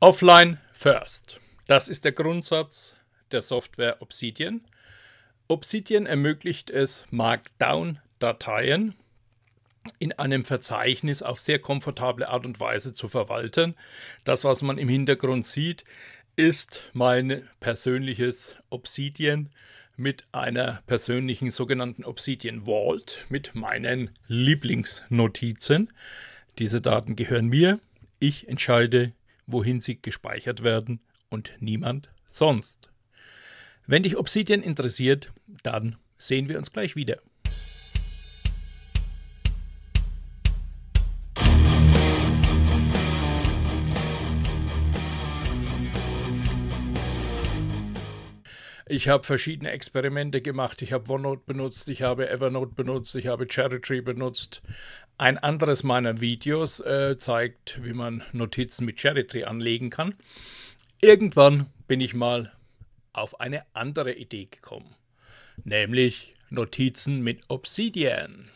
Offline first. Das ist der Grundsatz der Software Obsidian. Obsidian ermöglicht es, Markdown-Dateien in einem Verzeichnis auf sehr komfortable Art und Weise zu verwalten. Das, was man im Hintergrund sieht, ist mein persönliches Obsidian mit einer persönlichen sogenannten Obsidian Vault mit meinen Lieblingsnotizen. Diese Daten gehören mir. Ich entscheide, wohin sie gespeichert werden und niemand sonst. Wenn dich Obsidian interessiert, dann sehen wir uns gleich wieder. Ich habe verschiedene Experimente gemacht. Ich habe OneNote benutzt, ich habe Evernote benutzt, ich habe Charitree benutzt. Ein anderes meiner Videos äh, zeigt, wie man Notizen mit Charitree anlegen kann. Irgendwann bin ich mal auf eine andere Idee gekommen, nämlich Notizen mit Obsidian.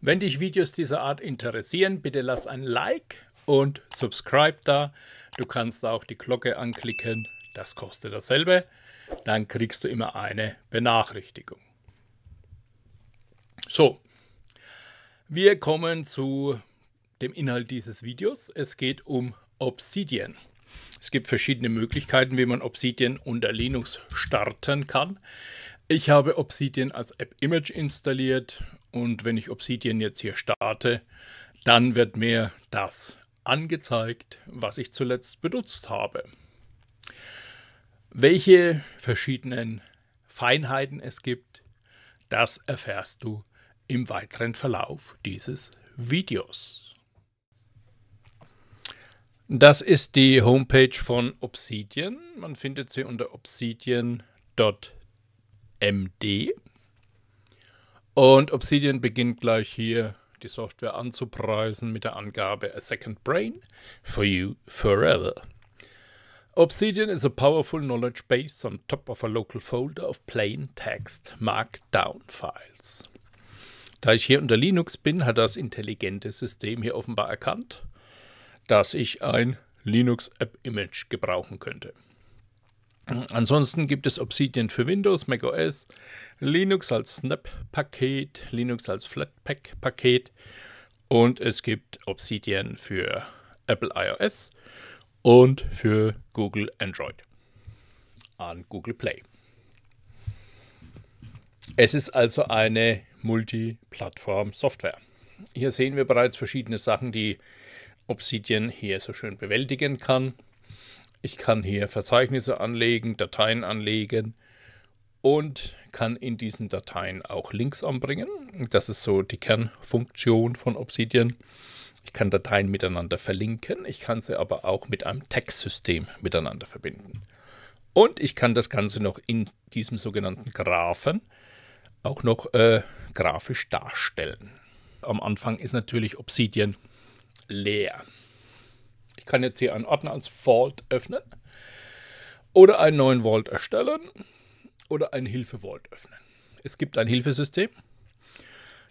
Wenn dich Videos dieser Art interessieren, bitte lass ein Like und Subscribe da. Du kannst auch die Glocke anklicken, das kostet dasselbe dann kriegst du immer eine Benachrichtigung. So, wir kommen zu dem Inhalt dieses Videos. Es geht um Obsidian. Es gibt verschiedene Möglichkeiten, wie man Obsidian unter Linux starten kann. Ich habe Obsidian als App-Image installiert und wenn ich Obsidian jetzt hier starte, dann wird mir das angezeigt, was ich zuletzt benutzt habe. Welche verschiedenen Feinheiten es gibt, das erfährst du im weiteren Verlauf dieses Videos. Das ist die Homepage von Obsidian. Man findet sie unter obsidian.md. Und Obsidian beginnt gleich hier die Software anzupreisen mit der Angabe A Second Brain for You Forever. Obsidian is a powerful knowledge base on top of a local folder of plain text Markdown Files. Da ich hier unter Linux bin, hat das intelligente System hier offenbar erkannt, dass ich ein Linux App Image gebrauchen könnte. Ansonsten gibt es Obsidian für Windows, macOS, Linux als Snap-Paket, Linux als Flatpak-Paket und es gibt Obsidian für Apple iOS und für Google Android an Google Play. Es ist also eine Multiplattform-Software. Hier sehen wir bereits verschiedene Sachen, die Obsidian hier so schön bewältigen kann. Ich kann hier Verzeichnisse anlegen, Dateien anlegen und kann in diesen Dateien auch Links anbringen. Das ist so die Kernfunktion von Obsidian. Ich kann Dateien miteinander verlinken, ich kann sie aber auch mit einem Textsystem miteinander verbinden. Und ich kann das Ganze noch in diesem sogenannten Graphen auch noch äh, grafisch darstellen. Am Anfang ist natürlich Obsidian leer. Ich kann jetzt hier einen Ordner als Vault öffnen oder einen neuen Vault erstellen oder einen Hilfe-Vault öffnen. Es gibt ein Hilfesystem,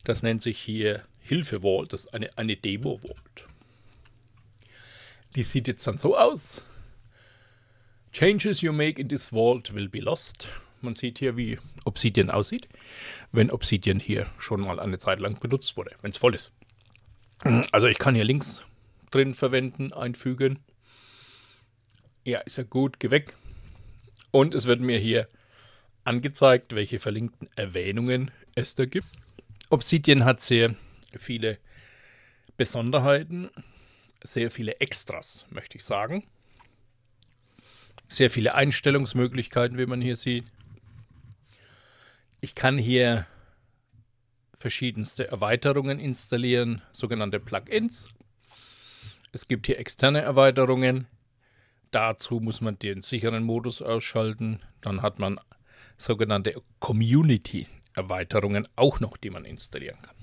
das nennt sich hier Hilfe-Vault, das ist eine, eine Demo-Vault. Die sieht jetzt dann so aus. Changes you make in this vault will be lost. Man sieht hier, wie Obsidian aussieht, wenn Obsidian hier schon mal eine Zeit lang benutzt wurde, wenn es voll ist. Also ich kann hier links drin verwenden, einfügen. Ja, ist ja gut, geh weg. Und es wird mir hier angezeigt, welche verlinkten Erwähnungen es da gibt. Obsidian hat sehr viele Besonderheiten, sehr viele Extras, möchte ich sagen. Sehr viele Einstellungsmöglichkeiten, wie man hier sieht. Ich kann hier verschiedenste Erweiterungen installieren, sogenannte Plugins. Es gibt hier externe Erweiterungen. Dazu muss man den sicheren Modus ausschalten. Dann hat man sogenannte Community-Erweiterungen auch noch, die man installieren kann.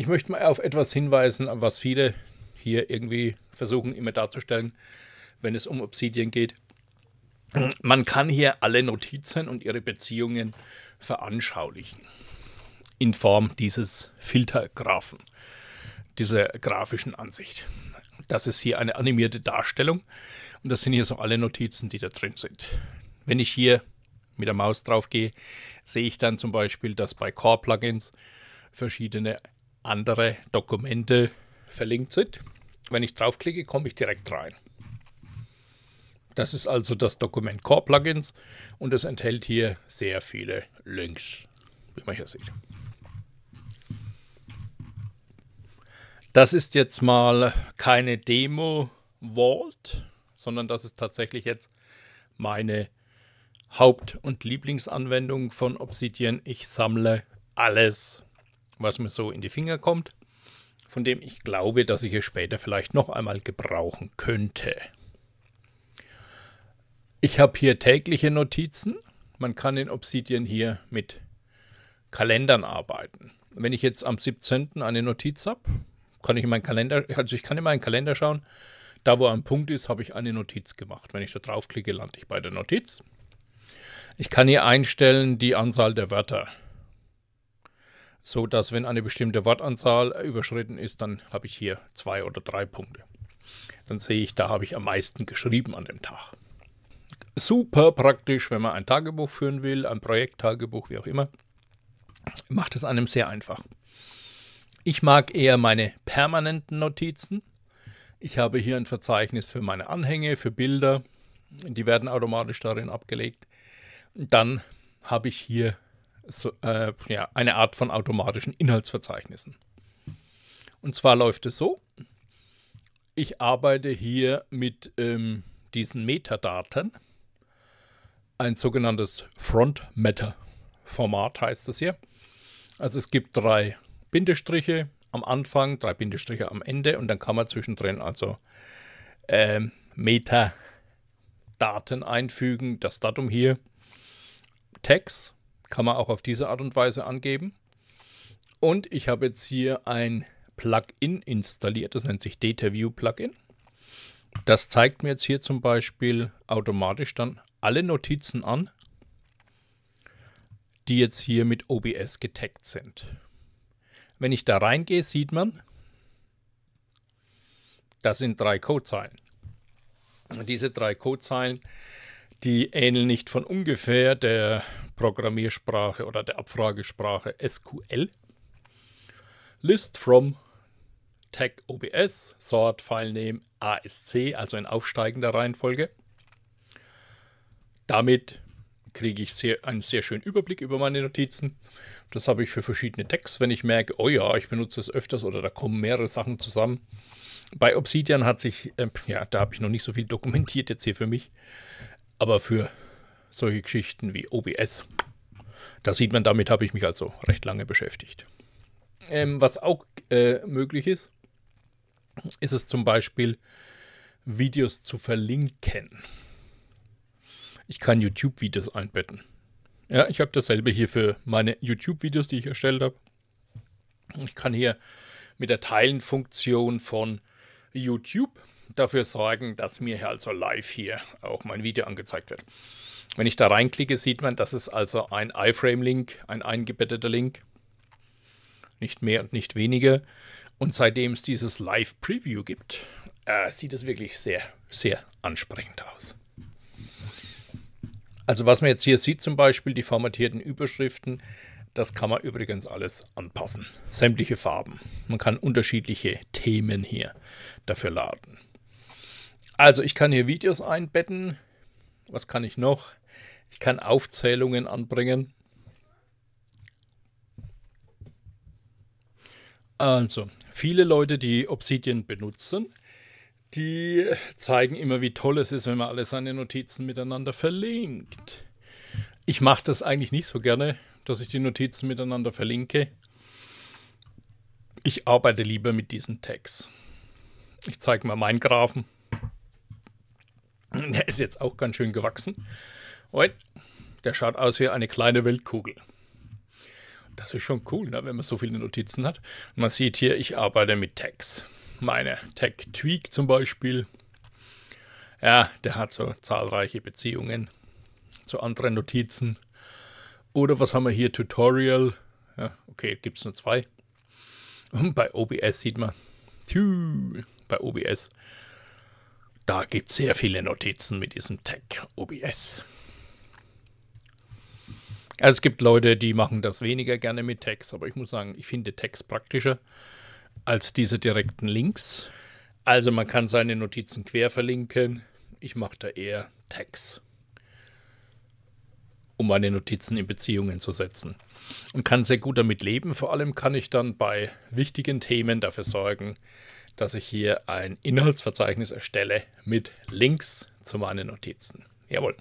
Ich möchte mal auf etwas hinweisen, was viele hier irgendwie versuchen immer darzustellen, wenn es um Obsidian geht. Man kann hier alle Notizen und ihre Beziehungen veranschaulichen in Form dieses Filtergrafen, dieser grafischen Ansicht. Das ist hier eine animierte Darstellung und das sind hier so alle Notizen, die da drin sind. Wenn ich hier mit der Maus drauf gehe, sehe ich dann zum Beispiel, dass bei Core-Plugins verschiedene andere Dokumente verlinkt sind. Wenn ich draufklicke, komme ich direkt rein. Das ist also das Dokument Core Plugins und es enthält hier sehr viele Links, wie man hier sieht. Das ist jetzt mal keine Demo Vault, sondern das ist tatsächlich jetzt meine Haupt- und Lieblingsanwendung von Obsidian. Ich sammle alles was mir so in die Finger kommt, von dem ich glaube, dass ich es später vielleicht noch einmal gebrauchen könnte. Ich habe hier tägliche Notizen. Man kann in Obsidian hier mit Kalendern arbeiten. Wenn ich jetzt am 17. eine Notiz habe, kann ich in meinen Kalender, also ich kann in meinen Kalender schauen. Da, wo ein Punkt ist, habe ich eine Notiz gemacht. Wenn ich da draufklicke, lande ich bei der Notiz. Ich kann hier einstellen die Anzahl der Wörter so dass wenn eine bestimmte Wortanzahl äh, überschritten ist, dann habe ich hier zwei oder drei Punkte. Dann sehe ich, da habe ich am meisten geschrieben an dem Tag. Super praktisch, wenn man ein Tagebuch führen will, ein Projekttagebuch, wie auch immer. Macht es einem sehr einfach. Ich mag eher meine permanenten Notizen. Ich habe hier ein Verzeichnis für meine Anhänge, für Bilder. Die werden automatisch darin abgelegt. Dann habe ich hier so, äh, ja, eine Art von automatischen Inhaltsverzeichnissen. Und zwar läuft es so, ich arbeite hier mit ähm, diesen Metadaten, ein sogenanntes Front-Matter-Format heißt das hier. Also es gibt drei Bindestriche am Anfang, drei Bindestriche am Ende und dann kann man zwischendrin also ähm, Metadaten einfügen, das Datum hier, Text, kann man auch auf diese Art und Weise angeben. Und ich habe jetzt hier ein Plugin installiert, das nennt sich DataView Plugin. Das zeigt mir jetzt hier zum Beispiel automatisch dann alle Notizen an, die jetzt hier mit OBS getaggt sind. Wenn ich da reingehe, sieht man, das sind drei Codezeilen. Und diese drei Codezeilen die ähneln nicht von ungefähr der Programmiersprache oder der Abfragesprache SQL. List from Tag OBS, Sort FileName ASC, also in aufsteigender Reihenfolge. Damit kriege ich sehr, einen sehr schönen Überblick über meine Notizen. Das habe ich für verschiedene Tags, wenn ich merke, oh ja, ich benutze es öfters oder da kommen mehrere Sachen zusammen. Bei Obsidian hat sich, äh, ja, da habe ich noch nicht so viel dokumentiert jetzt hier für mich. Aber für solche Geschichten wie OBS, da sieht man, damit habe ich mich also recht lange beschäftigt. Ähm, was auch äh, möglich ist, ist es zum Beispiel, Videos zu verlinken. Ich kann YouTube-Videos einbetten. Ja, ich habe dasselbe hier für meine YouTube-Videos, die ich erstellt habe. Ich kann hier mit der Teilen-Funktion von YouTube dafür sorgen, dass mir hier also live hier auch mein Video angezeigt wird. Wenn ich da reinklicke, sieht man, das ist also ein iFrame-Link, ein eingebetteter Link. Nicht mehr und nicht weniger. Und seitdem es dieses Live-Preview gibt, äh, sieht es wirklich sehr, sehr ansprechend aus. Also was man jetzt hier sieht, zum Beispiel die formatierten Überschriften, das kann man übrigens alles anpassen. Sämtliche Farben. Man kann unterschiedliche Themen hier dafür laden. Also ich kann hier Videos einbetten. Was kann ich noch? Ich kann Aufzählungen anbringen. Also, viele Leute, die Obsidian benutzen, die zeigen immer, wie toll es ist, wenn man alle seine Notizen miteinander verlinkt. Ich mache das eigentlich nicht so gerne, dass ich die Notizen miteinander verlinke. Ich arbeite lieber mit diesen Tags. Ich zeige mal meinen Graphen. Der ist jetzt auch ganz schön gewachsen. Und der schaut aus wie eine kleine Weltkugel. Das ist schon cool, ne, wenn man so viele Notizen hat. man sieht hier, ich arbeite mit Tags. Meine Tag Tweak zum Beispiel. Ja, der hat so zahlreiche Beziehungen zu anderen Notizen. Oder was haben wir hier? Tutorial. Ja, okay, gibt es nur zwei. Und bei OBS sieht man. Tju, bei OBS da gibt es sehr viele Notizen mit diesem Tag OBS. Also es gibt Leute, die machen das weniger gerne mit Tags, aber ich muss sagen, ich finde Tags praktischer als diese direkten Links. Also man kann seine Notizen quer verlinken. Ich mache da eher Tags, um meine Notizen in Beziehungen zu setzen. Und kann sehr gut damit leben. Vor allem kann ich dann bei wichtigen Themen dafür sorgen, dass ich hier ein Inhaltsverzeichnis erstelle mit Links zu meinen Notizen. Jawohl.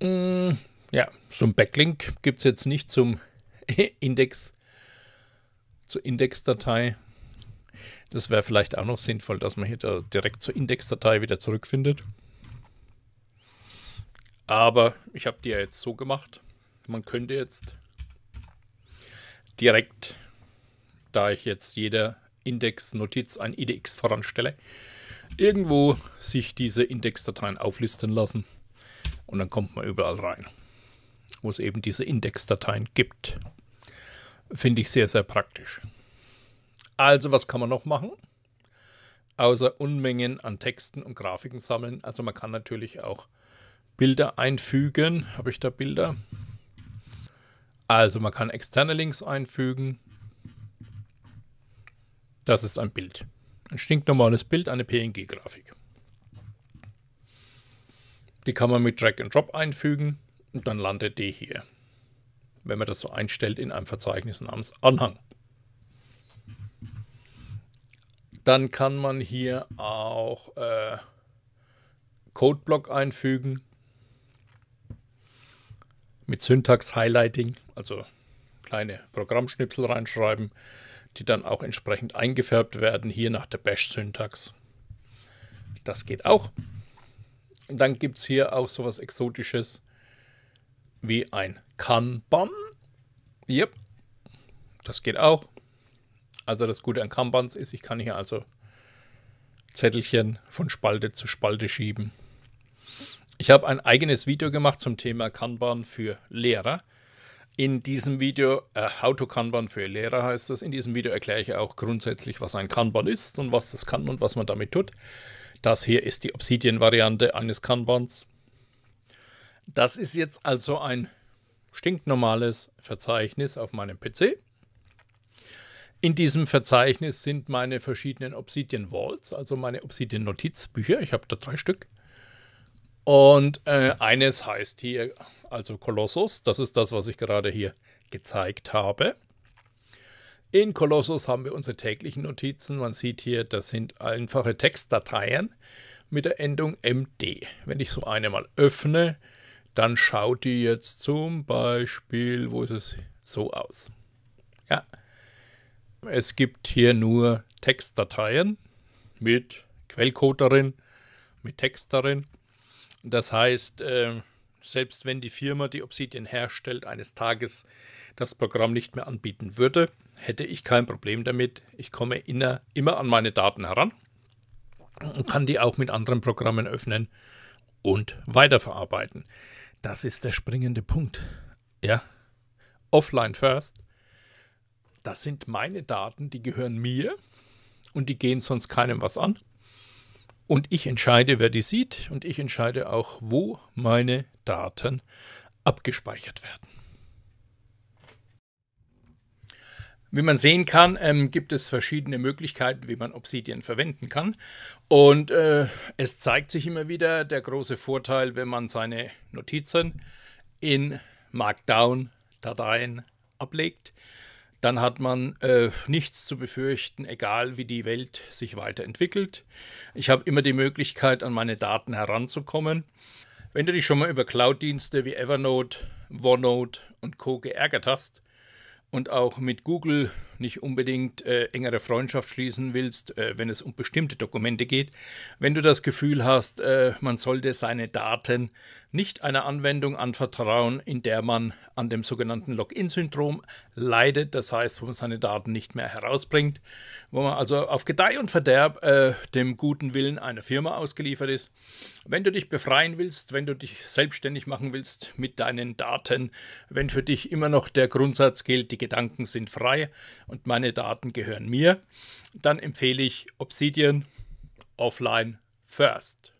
Mm, ja, so ein Backlink gibt es jetzt nicht zum Index, zur Indexdatei. Das wäre vielleicht auch noch sinnvoll, dass man hier da direkt zur Indexdatei wieder zurückfindet. Aber ich habe die ja jetzt so gemacht. Man könnte jetzt direkt da ich jetzt jeder Indexnotiz ein IDX voranstelle, irgendwo sich diese Indexdateien auflisten lassen und dann kommt man überall rein, wo es eben diese Indexdateien gibt. Finde ich sehr, sehr praktisch. Also was kann man noch machen? Außer Unmengen an Texten und Grafiken sammeln. Also man kann natürlich auch Bilder einfügen. Habe ich da Bilder? Also man kann externe Links einfügen, das ist ein Bild. Ein stinknormales Bild, eine PNG-Grafik. Die kann man mit Drag and Drop einfügen und dann landet die hier. Wenn man das so einstellt in einem Verzeichnis namens Anhang. Dann kann man hier auch äh, Codeblock einfügen mit Syntax-Highlighting, also kleine Programmschnipsel reinschreiben die dann auch entsprechend eingefärbt werden, hier nach der Bash-Syntax. Das geht auch. Und dann gibt es hier auch so sowas Exotisches wie ein Kanban. Yep, das geht auch. Also das Gute an Kanbans ist, ich kann hier also Zettelchen von Spalte zu Spalte schieben. Ich habe ein eigenes Video gemacht zum Thema Kanban für Lehrer. In diesem Video, äh, How to Kanban für Lehrer heißt das, in diesem Video erkläre ich auch grundsätzlich, was ein Kanban ist und was das kann und was man damit tut. Das hier ist die Obsidian-Variante eines Kanbans. Das ist jetzt also ein stinknormales Verzeichnis auf meinem PC. In diesem Verzeichnis sind meine verschiedenen Obsidian Walls, also meine Obsidian Notizbücher. Ich habe da drei Stück. Und äh, eines heißt hier also Kolossus. Das ist das, was ich gerade hier gezeigt habe. In Kolossus haben wir unsere täglichen Notizen. Man sieht hier, das sind einfache Textdateien mit der Endung MD. Wenn ich so eine mal öffne, dann schaut die jetzt zum Beispiel, wo ist es, so aus. Ja, es gibt hier nur Textdateien mit Quellcode darin, mit Text darin. Das heißt, äh, selbst wenn die Firma, die Obsidian herstellt, eines Tages das Programm nicht mehr anbieten würde, hätte ich kein Problem damit. Ich komme inner, immer an meine Daten heran und kann die auch mit anderen Programmen öffnen und weiterverarbeiten. Das ist der springende Punkt. Ja, offline first. Das sind meine Daten, die gehören mir und die gehen sonst keinem was an. Und ich entscheide, wer die sieht und ich entscheide auch, wo meine Daten abgespeichert werden. Wie man sehen kann, ähm, gibt es verschiedene Möglichkeiten, wie man Obsidian verwenden kann. Und äh, es zeigt sich immer wieder der große Vorteil, wenn man seine Notizen in Markdown-Dateien ablegt dann hat man äh, nichts zu befürchten, egal wie die Welt sich weiterentwickelt. Ich habe immer die Möglichkeit, an meine Daten heranzukommen. Wenn du dich schon mal über Cloud-Dienste wie Evernote, OneNote und Co geärgert hast und auch mit Google nicht unbedingt äh, engere Freundschaft schließen willst, äh, wenn es um bestimmte Dokumente geht, wenn du das Gefühl hast, äh, man sollte seine Daten nicht einer Anwendung anvertrauen, in der man an dem sogenannten Login-Syndrom leidet, das heißt, wo man seine Daten nicht mehr herausbringt, wo man also auf Gedeih und Verderb äh, dem guten Willen einer Firma ausgeliefert ist. Wenn du dich befreien willst, wenn du dich selbstständig machen willst mit deinen Daten, wenn für dich immer noch der Grundsatz gilt, die Gedanken sind frei und meine Daten gehören mir, dann empfehle ich Obsidian Offline First.